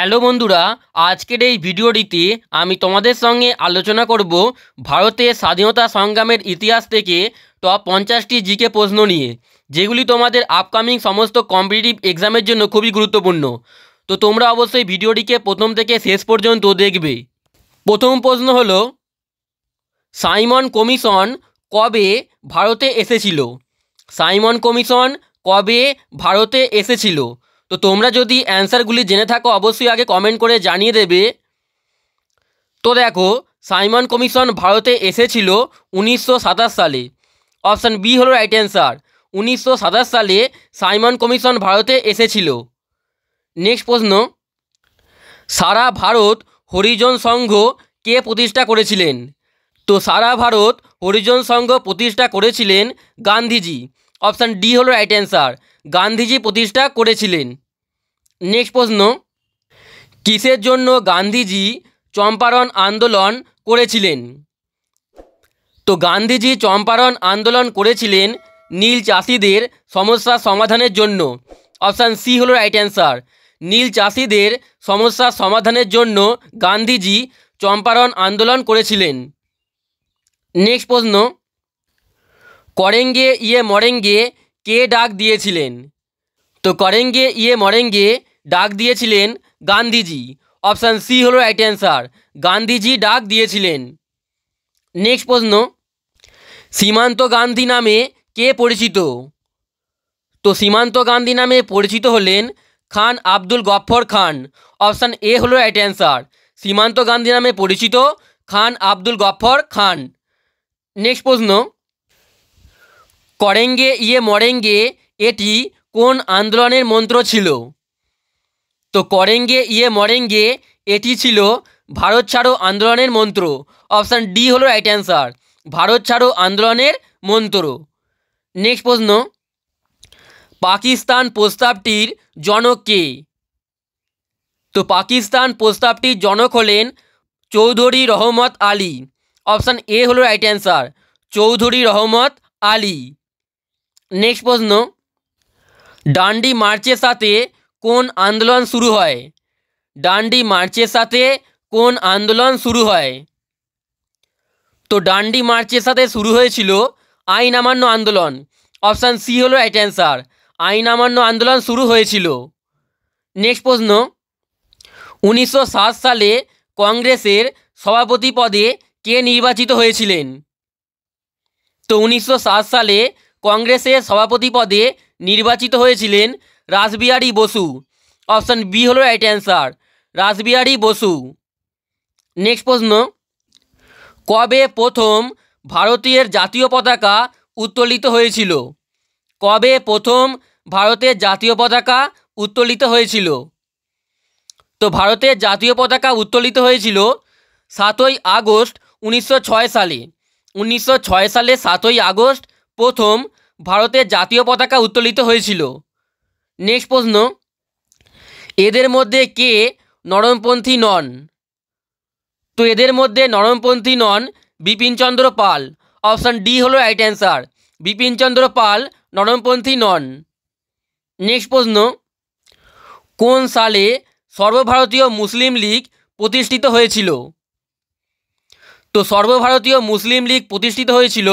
hello বন্ধুরা আজকের এই ভিডিওটিতে আমি তোমাদের সঙ্গে আলোচনা করব ভারতের স্বাধীনতা সংগ্রামের ইতিহাস থেকে টপ পঞ্চাশটি জিকে প্রশ্ন নিয়ে যেগুলি তোমাদের আপকামিং সমস্ত কম্পিটিটিভ এক্সামের জন্য খুবই গুরুত্বপূর্ণ তো তোমরা অবশ্যই ভিডিওটিকে প্রথম থেকে শেষ পর্যন্ত দেখবে প্রথম প্রশ্ন হল সাইমন কমিশন কবে ভারতে এসেছিল সাইমন কমিশন কবে ভারতে এসেছিল তো তোমরা যদি অ্যান্সারগুলি জেনে থাকো অবশ্যই আগে কমেন্ট করে জানিয়ে দেবে তো দেখো সাইমন কমিশন ভারতে এসেছিল উনিশশো সালে অপশান বি হলো রাইট অ্যান্সার উনিশশো সালে সাইমন কমিশন ভারতে এসেছিল নেক্সট প্রশ্ন সারা ভারত হরিজন সংঘ কে প্রতিষ্ঠা করেছিলেন তো সারা ভারত হরিজন সংঘ প্রতিষ্ঠা করেছিলেন গান্ধীজি অপশান ডি হলো রাইট অ্যান্সার গান্ধীজি প্রতিষ্ঠা করেছিলেন নেক্সট প্রশ্ন কিসের জন্য গান্ধীজি চম্পারণ আন্দোলন করেছিলেন তো গান্ধীজি চম্পারণ আন্দোলন করেছিলেন নীল চাষিদের সমস্যা সমাধানের জন্য অপশান সি হলো রাইট অ্যান্সার নীল চাষিদের সমস্যা সমাধানের জন্য গান্ধীজি চম্পারণ আন্দোলন করেছিলেন নেক্সট প্রশ্ন করেঙ্গে ইয়ে মরেঙ্গে কে ডাক দিয়েছিলেন তো করেঙ্গে ইয়ে মরেঙ্গে ডাক দিয়েছিলেন গান্ধীজি অপশান সি হল রাইট অ্যান্সার গান্ধীজি ডাক দিয়েছিলেন নেক্সট প্রশ্ন সীমান্ত গান্ধী নামে কে পরিচিত তো সীমান্ত গান্ধী নামে পরিচিত হলেন খান আব্দুল গফর খান অপশান এ হলো রাইট অ্যান্সার সীমান্ত গান্ধী নামে পরিচিত খান আব্দুল গফর খান নেক্সট প্রশ্ন করেঙ্গে ইয়ে মরেঙ্গে এটি কোন আন্দোলনের মন্ত্র ছিল তো করেঙ্গে ইয়ে মরেঙ্গে এটি ছিল ভারত ছাড়ো আন্দোলনের মন্ত্র অপশান ডি হলো রাইট অ্যান্সার ভারত ছাড়ো আন্দোলনের মন্ত্র নেক্সট প্রশ্ন পাকিস্তান প্রস্তাবটির জনক কে তো পাকিস্তান প্রস্তাবটির জনক হলেন চৌধুরী রহমত আলী অপশান এ হলো রাইট অ্যান্সার চৌধুরী রহমত আলী নেক্সট প্রশ্ন ডান্ডি মার্চের সাথে কোন আন্দোলন শুরু হয় ডান্ডি মার্চের সাথে কোন আন্দোলন শুরু হয় তো ডান্ডি মার্চের সাথে শুরু হয়েছিল আইন আমান্য আন্দোলন অপশান সি হলো রাইট অ্যান্সার আইন আমান্য আন্দোলন শুরু হয়েছিল নেক্সট প্রশ্ন উনিশশো সালে কংগ্রেসের সভাপতি পদে কে নির্বাচিত হয়েছিলেন তো উনিশশো সালে কংগ্রেসের সভাপতি পদে নির্বাচিত হয়েছিলেন রাসবিহারী বসু অপশান বি হলো right answer Rashbehari Bose next প্রশ্ন কবে প্রথম ভারতীয় জাতীয় পতাকা উত্তোলিত হয়েছিল কবে প্রথম ভারতের জাতীয় পতাকা উত্তোলিত হয়েছিল তো ভারতের জাতীয় পতাকা উত্তোলিত হয়েছিল সাতই আগস্ট উনিশশো সালে উনিশশো সালে সাতই আগস্ট প্রথম ভারতের জাতীয় পতাকা উত্তোলিত হয়েছিল নেক্সট প্রশ্ন এদের মধ্যে কে নরমপন্থী নন তো এদের মধ্যে নরমপন্থী নন বিপিনচন্দ্র পাল অপশান ডি হলো রাইট অ্যান্সার বিপিনচন্দ্র পাল নরমপন্থী নন নেক্সট প্রশ্ন কোন সালে সর্বভারতীয় মুসলিম লীগ প্রতিষ্ঠিত হয়েছিল তো সর্বভারতীয় মুসলিম লীগ প্রতিষ্ঠিত হয়েছিল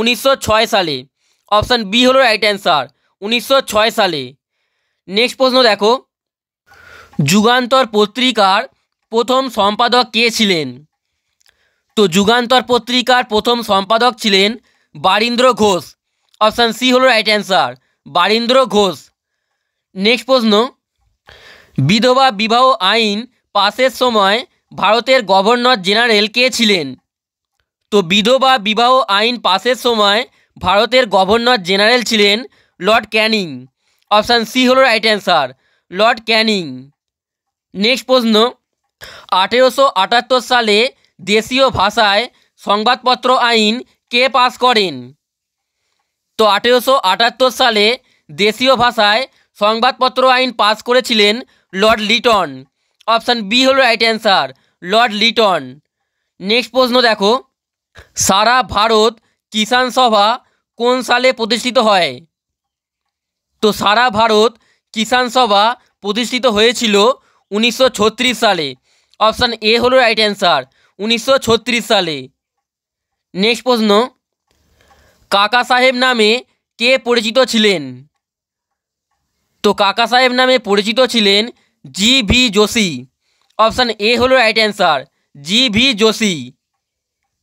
উনিশশো সালে অপশান বি হলো রাইট অ্যান্সার উনিশশো সালে নেক্সট প্রশ্ন দেখো যুগান্তর পত্রিকার প্রথম সম্পাদক কে ছিলেন তো যুগান্তর পত্রিকার প্রথম সম্পাদক ছিলেন বারীন্দ্র ঘোষ অপশান সি হল right answer Barindra Ghosh next প্রশ্ন বিধবা বিবাহ আইন পাশের সময় ভারতের গভর্নর জেনারেল কে ছিলেন তো বিধবা বিবাহ আইন পাশের সময় ভারতের গভর্নর জেনারেল ছিলেন লর্ড ক্যানিং অপশান সি হলো right answer Lord Canning next প্রশ্ন আঠেরোশো আটাত্তর সালে দেশীয় ভাষায় সংবাদপত্র আইন কে পাস করেন তো আঠেরোশো আটাত্তর সালে দেশীয় ভাষায় সংবাদপত্র আইন পাস করেছিলেন লর্ড লিটন অপশান বি হলো right answer Lord Lytton next প্রশ্ন দেখো সারা ভারত কিষাণ সভা কোন সালে প্রতিষ্ঠিত হয় তো সারা ভারত কিষাণ সভা প্রতিষ্ঠিত হয়েছিল উনিশশো সালে অপশান এ হলো রাইট অ্যান্সার উনিশশো সালে নেক্সট প্রশ্ন কাকা সাহেব নামে কে পরিচিত ছিলেন তো কাকা সাহেব নামে পরিচিত ছিলেন G V Joshi option A হলো right answer G V Joshi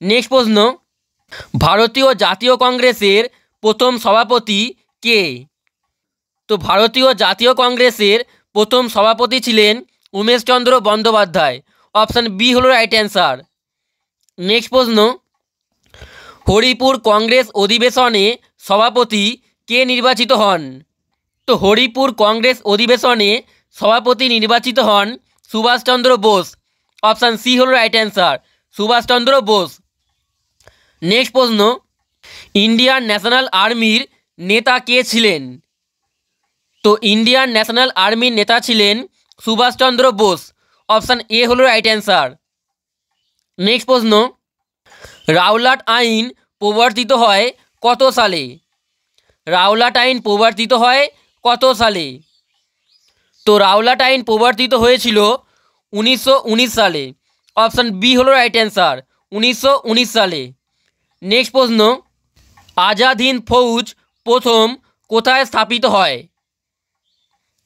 next প্রশ্ন ভারতীয় জাতীয় কংগ্রেসের প্রথম সভাপতি কে তো ভারতীয় জাতীয় কংগ্রেসের প্রথম সভাপতি ছিলেন উমেশচন্দ্র বন্দ্যোপাধ্যায় অপশান বি হলো রাইট অ্যান্সার নেক্সট প্রশ্ন হরিপুর কংগ্রেস অধিবেশনে সভাপতি কে নির্বাচিত হন তো হরিপুর কংগ্রেস অধিবেশনে সভাপতি নির্বাচিত হন সুভাষচন্দ্র বোস অপশান সি হল right answer Subhashchandra Bose next প্রশ্ন ইন্ডিয়ান ন্যাশনাল আর্মির নেতা কে ছিলেন তো ইন্ডিয়ান ন্যাশনাল আর্মির নেতা ছিলেন সুভাষচন্দ্র বোস অপশান এ হলো রাইট অ্যান্সার নেক্সট প্রশ্ন রাওলাট আইন প্রবর্তিত হয় কত সালে রাওলাট আইন প্রবর্তিত হয় কত সালে তো রাওলাট আইন প্রবর্তিত হয়েছিল উনিশশো সালে অপশান বি হল রাইট অ্যান্সার উনিশশো সালে নেক্সট প্রশ্ন আজাদ হিন্দ ফৌজ প্রথম কোথায় স্থাপিত হয়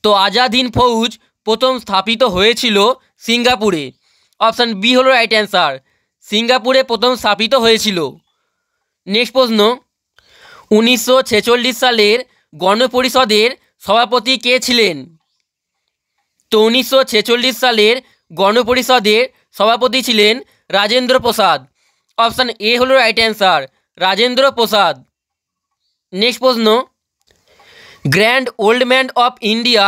তো আজাদিন ফৌজ প্রথম স্থাপিত হয়েছিল সিঙ্গাপুরে অপশান বি হলো রাইট অ্যান্সার সিঙ্গাপুরে প্রথম স্থাপিত হয়েছিল নেক্সট প্রশ্ন উনিশশো সালের গণপরিষদের সভাপতি কে ছিলেন তো উনিশশো সালের গণপরিষদের সভাপতি ছিলেন রাজেন্দ্র প্রসাদ অপশান এ হলো right answer Rajendra Prasad next প্রশ্ন গ্র্যান্ড ওল্ডম্যান অফ ইন্ডিয়া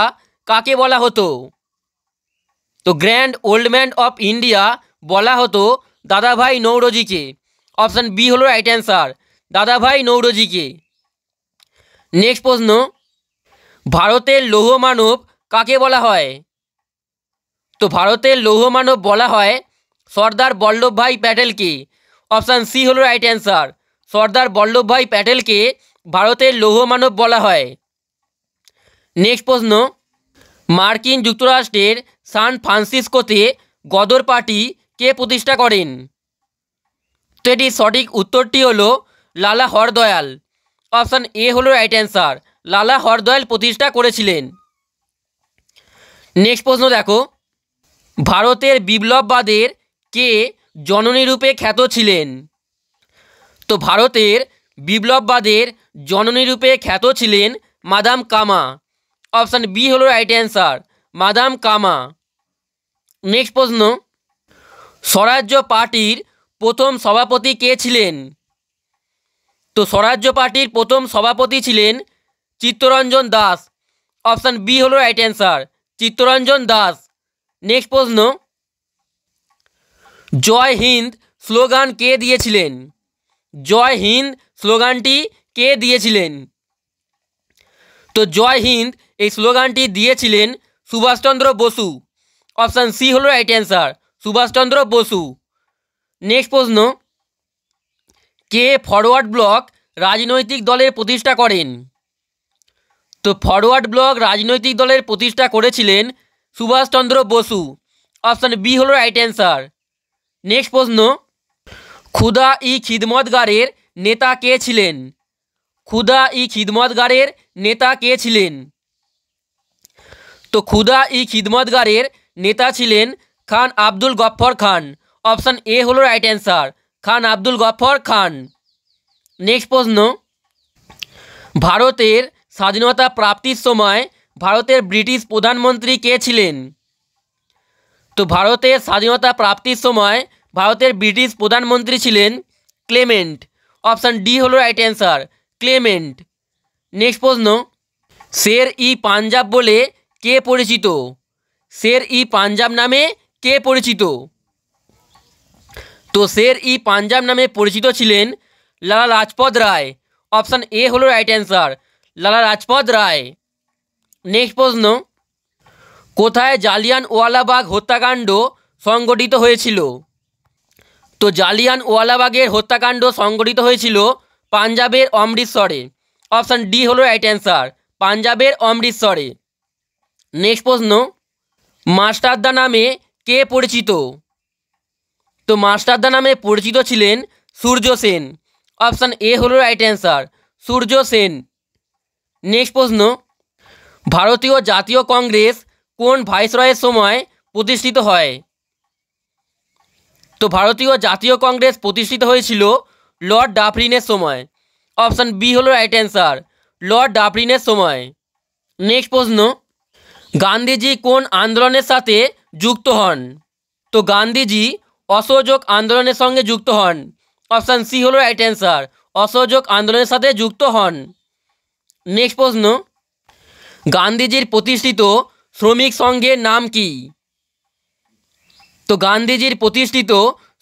কাকে বলা হতো তো গ্র্যান্ড ওল্ডম্যান অফ ইন্ডিয়া বলা হতো দাদাভাই নৌরজিকে অপশান বি হলো রাইট অ্যান্সার দাদাভাই নৌরজিকে নেক্সট প্রশ্ন ভারতের লৌহ মানব কাকে বলা হয় তো ভারতের লৌহ মানব বলা হয় সর্দার বল্লভভাই প্যাটেলকে অপশান সি হলো রাইট অ্যান্সার সর্দার বল্লভভাই প্যাটেলকে ভারতের লৌহ মানব বলা হয় নেক্সট প্রশ্ন মার্কিন যুক্তরাষ্ট্রের সান ফ্রান্সিসকোতে গদর পার্টি কে প্রতিষ্ঠা করেন তো এটির সঠিক উত্তরটি হল লালা হরদয়াল অপশান এ হলো রাইট অ্যান্সার লালা হরদয়াল প্রতিষ্ঠা করেছিলেন নেক্সট প্রশ্ন দেখো ভারতের বিপ্লববাদের কে জননীরূপে খ্যাত ছিলেন তো ভারতের বিপ্লববাদের জননীরূপে খ্যাত ছিলেন মাদাম কামা অপশান বি হলো right answer madam Cama next প্রশ্ন স্বরাজ্য পার্টির প্রথম সভাপতি কে ছিলেন তো স্বরাজ্য পার্টির প্রথম সভাপতি ছিলেন চিত্তরঞ্জন দাস অপশান বি হলো right answer Chittaranjan Das next প্রশ্ন জয় হিন্দ স্লোগান কে দিয়েছিলেন জয় হিন্দ স্লোগানটি কে দিয়েছিলেন তো জয় হিন্দ এই স্লোগানটি দিয়েছিলেন সুভাষচন্দ্র বসু অপশান সি হলো right answer Subhashchandra Bosu next প্রশ্ন কে ফরওয়ার্ড ব্লক রাজনৈতিক দলের প্রতিষ্ঠা করেন তো ফরওয়ার্ড ব্লক রাজনৈতিক দলের প্রতিষ্ঠা করেছিলেন সুভাষচন্দ্র বসু অপশান বি হলো রাইট অ্যান্সার নেক্সট প্রশ্ন ক্ষুদা ই খিদমতগারের নেতা কে ছিলেন ক্ষুদা ই খিদমতগারের নেতা কে ছিলেন তো ক্ষুদা ই খিদমতগারের নেতা ছিলেন খান আব্দুল গফ্ফর খান অপশান এ হলো right answer Khan Abdul Gaffar Khan next প্রশ্ন ভারতের স্বাধীনতা প্রাপ্তির সময় ভারতের ব্রিটিশ প্রধানমন্ত্রী কে ছিলেন তো ভারতের স্বাধীনতা প্রাপ্তির সময় ভারতের ব্রিটিশ প্রধানমন্ত্রী ছিলেন ক্লেমেন্ট অপশান ডি হলো রাইট অ্যান্সার ক্লেমেন্ট নেক্সট প্রশ্ন শের ই পাঞ্জাব বলে কে পরিচিত শের ই পাঞ্জাব নামে কে পরিচিত তো শের ই পাঞ্জাব নামে পরিচিত ছিলেন লালা লাজপত রায় অপশান এ হলো রাইট অ্যান্সার লালা লাজপত রায় নেক্সট প্রশ্ন কোথায় জালিয়ানওয়ালাবাগ হত্যাকাণ্ড সংগঠিত হয়েছিল তো জালিয়ান ওয়ালাবাগের হত্যাকাণ্ড সংগঠিত হয়েছিল পাঞ্জাবের অমৃতসরে অপশান ডি হলো রাইট অ্যান্সার পাঞ্জাবের অমৃতসরে নেক্সট প্রশ্ন মাস্টারদা নামে কে পরিচিত তো মাস্টারদা নামে পরিচিত ছিলেন সূর্য সেন অপশান এ হল right answer Surya Sen next প্রশ্ন ভারতীয় জাতীয় কংগ্রেস কোন ভাইসরয়ের সময় প্রতিষ্ঠিত হয় তো ভারতীয় জাতীয় কংগ্রেস প্রতিষ্ঠিত হয়েছিল লর্ড ডাফরিনের সময় অপশান বি হল রাইট অ্যান্সার লর্ড ডাফরিনের সময় নেক্সট প্রশ্ন গান্ধীজি কোন আন্দোলনের সাথে যুক্ত হন তো গান্ধীজি অসহযোগ আন্দোলনের সঙ্গে যুক্ত হন অপশান সি হলো রাইট অ্যান্সার অসহযোগ আন্দোলনের সাথে যুক্ত হন নেক্সট প্রশ্ন গান্ধীজির প্রতিষ্ঠিত শ্রমিক সংঘের নাম কি তো গান্ধীজির প্রতিষ্ঠিত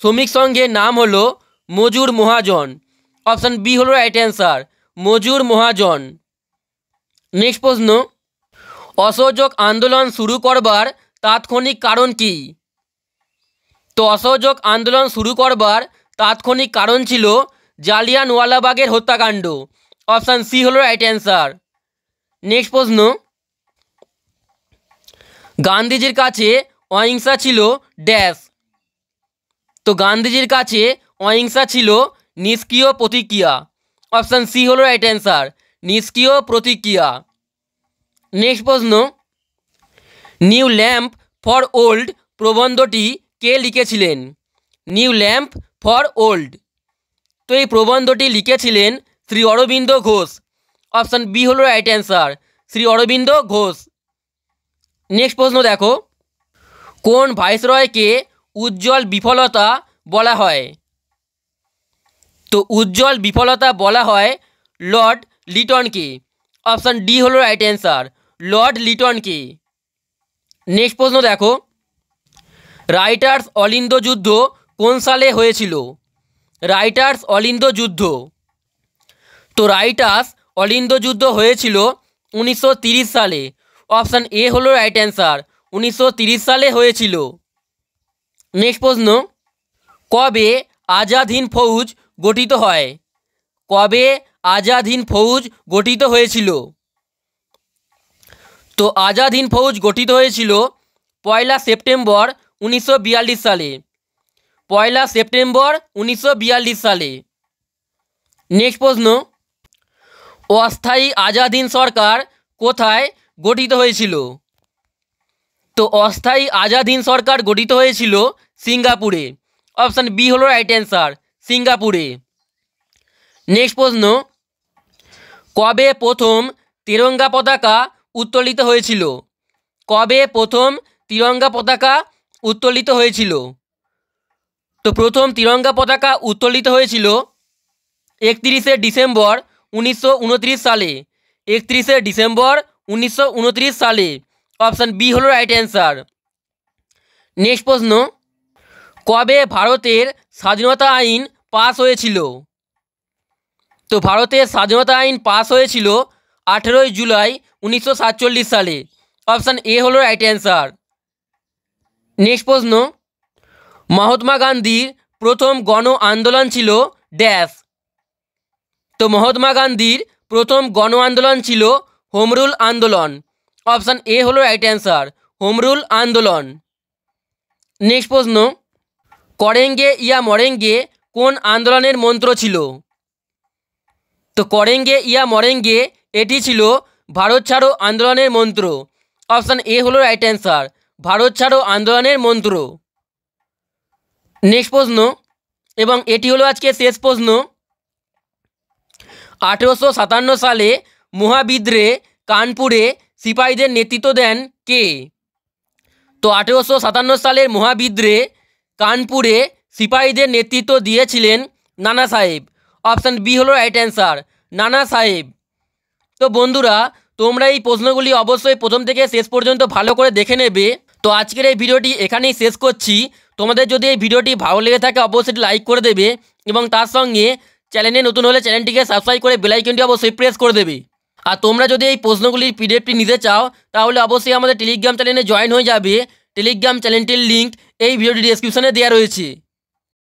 শ্রমিক সংঘের নাম হলো মজুর মহাজন অপশান বি হলো right answer Majur Mahajan next প্রশ্ন অসহযোগ আন্দোলন শুরু করবার তাৎক্ষণিক কারণ কি তো অসহযোগ আন্দোলন শুরু করবার তাৎক্ষণিক কারণ ছিল জালিয়ানওয়ালাবাগের হত্যাকাণ্ড অপশান সি হল রাইট অ্যান্সার নেক্সট প্রশ্ন গান্ধীজির কাছে অহিংসা ছিল ড্যাশ তো গান্ধীজির কাছে অহিংসা ছিল নিষ্ক্রিয় প্রতিক্রিয়া অপশান সি হল রাইট অ্যান্সার নিষ্ক্রিয় প্রতিক্রিয়া নেক্সট প্রশ্ন নিউ ল্যাম্প ফর ওল্ড প্রবন্ধটি কে লিখেছিলেন নিউ ল্যাম্প ফর ওল্ড তো এই প্রবন্ধটি লিখেছিলেন শ্রী অরবিন্দ ঘোষ অপশান বি হলো right answer Shri Aurobindo Ghosh next প্রশ্ন দেখো কোন ভাইসরয়কে উজ্জ্বল বিফলতা বলা হয় তো উজ্জ্বল বিফলতা বলা হয় লর্ড লিটনকে অপশান ডি হলো রাইট অ্যান্সার লর্ড লিটন কে নেক্সট প্রশ্ন দেখো রাইটার্স অলিন্দ যুদ্ধ কোন সালে হয়েছিল রাইটার্স অলিন্দ যুদ্ধ তো রাইটার্স অলিন্দ যুদ্ধ হয়েছিল উনিশশো সালে অপশান এ হলো রাইট অ্যান্সার উনিশশো সালে হয়েছিল নেক্সট প্রশ্ন কবে আজাদ হিন্দ ফৌজ গঠিত হয় কবে আজাদহীন ফৌজ গঠিত হয়েছিল তো আজাদহীন ফৌজ গঠিত হয়েছিল পয়লা সেপ্টেম্বর উনিশশো সালে পয়লা সেপ্টেম্বর উনিশশো সালে নেক্সট প্রশ্ন অস্থায়ী আজাদিন সরকার কোথায় গঠিত হয়েছিল তো অস্থায়ী আজাদিন সরকার গঠিত হয়েছিল সিঙ্গাপুরে অপশান বি হলো রাইট অ্যান্সার সিঙ্গাপুরে নেক্সট প্রশ্ন কবে প্রথম তিরঙ্গা পতাকা উত্তোলিত হয়েছিল কবে প্রথম তিরঙ্গা পতাকা উত্তোলিত হয়েছিল তো প্রথম তিরঙ্গা পতাকা উত্তোলিত হয়েছিল একত্রিশে ডিসেম্বর উনিশশো সালে একত্রিশে ডিসেম্বর উনিশশো সালে অপশান বি হলো রাইট অ্যান্সার নেক্সট প্রশ্ন কবে ভারতের স্বাধীনতা আইন পাস হয়েছিল তো ভারতের স্বাধীনতা আইন পাস হয়েছিল আঠেরোই জুলাই উনিশশো সালে অপশান এ হলো রাইট অ্যান্সার নেক্সট প্রশ্ন মহাত্মা গান্ধীর প্রথম গণ আন্দোলন ছিল ড্যাশ তো মহাত্মা গান্ধীর প্রথম গণ আন্দোলন ছিল হোমরুল আন্দোলন অপশান এ হলো রাইট অ্যান্সার হোমরুল আন্দোলন নেক্সট প্রশ্ন করেঙ্গে ইয়া মরেঙ্গে কোন আন্দোলনের মন্ত্র ছিল তো করেঙ্গে ইয়া মরেঙ্গে এটি ছিল ভারত ছাড়ো আন্দোলনের মন্ত্র অপশান এ হলো রাইট অ্যান্সার ভারত ছাড়ো আন্দোলনের মন্ত্র নেক্সট প্রশ্ন এবং এটি হলো আজকে শেষ প্রশ্ন আঠেরোশো সাতান্ন সালে মহাবিদ্রে কানপুরে সিপাহীদের নেতৃত্ব দেন কে তো আঠেরোশো সাতান্ন সালের মহাবিদ্রে কানপুরে সিপাহীদের নেতৃত্ব দিয়েছিলেন নানা সাহেব অপশান বি হলো রাইট অ্যান্সার নানা সাহেব তো বন্ধুরা তোমরা এই প্রশ্নগুলি অবশ্যই প্রথম থেকে শেষ পর্যন্ত ভালো করে দেখে নেবে তো আজকের এই ভিডিওটি এখানেই শেষ করছি তোমাদের যদি এই ভিডিওটি ভালো লেগে থাকে অবশ্যই লাইক করে দেবে এবং তার সঙ্গে চ্যানেলে নতুন হলে চ্যানেলটিকে সাবস্ক্রাইব করে বেলাইকনটি অবশ্যই প্রেস করে দেবে আর তোমরা যদি এই প্রশ্নগুলির পিডিএফটি নিতে চাও তাহলে অবশ্যই আমাদের টেলিগ্রাম চ্যানেলে জয়েন হয়ে যাবে টেলিগ্রাম চ্যানেলটির লিঙ্ক এই ভিডিওটি ডিসক্রিপশনে দেওয়া রয়েছে